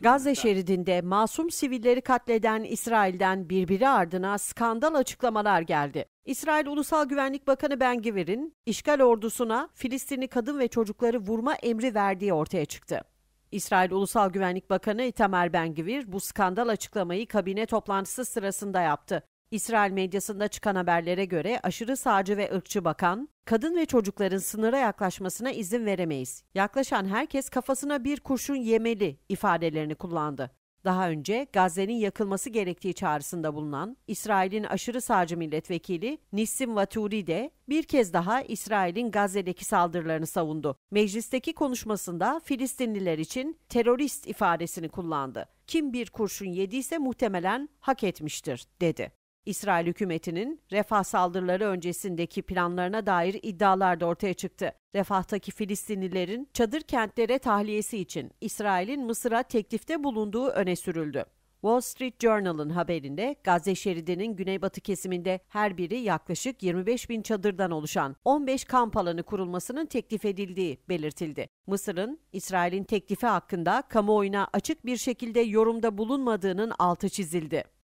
Gazze şeridinde masum sivilleri katleden İsrail'den birbiri ardına skandal açıklamalar geldi. İsrail Ulusal Güvenlik Bakanı Ben Givir'in işgal ordusuna Filistinli kadın ve çocukları vurma emri verdiği ortaya çıktı. İsrail Ulusal Güvenlik Bakanı Itamar Ben Gvir bu skandal açıklamayı kabine toplantısı sırasında yaptı. İsrail medyasında çıkan haberlere göre aşırı sağcı ve ırkçı bakan, kadın ve çocukların sınıra yaklaşmasına izin veremeyiz. Yaklaşan herkes kafasına bir kurşun yemeli ifadelerini kullandı. Daha önce Gazze'nin yakılması gerektiği çağrısında bulunan İsrail'in aşırı sağcı milletvekili Nissim Vaturi de bir kez daha İsrail'in Gazze'deki saldırılarını savundu. Meclisteki konuşmasında Filistinliler için terörist ifadesini kullandı. Kim bir kurşun yediyse muhtemelen hak etmiştir dedi. İsrail hükümetinin refah saldırıları öncesindeki planlarına dair iddialar da ortaya çıktı. Refahtaki Filistinlilerin çadır kentlere tahliyesi için İsrail'in Mısır'a teklifte bulunduğu öne sürüldü. Wall Street Journal'ın haberinde Gazze şeridinin güneybatı kesiminde her biri yaklaşık 25 bin çadırdan oluşan 15 kamp alanı kurulmasının teklif edildiği belirtildi. Mısır'ın İsrail'in teklifi hakkında kamuoyuna açık bir şekilde yorumda bulunmadığının altı çizildi.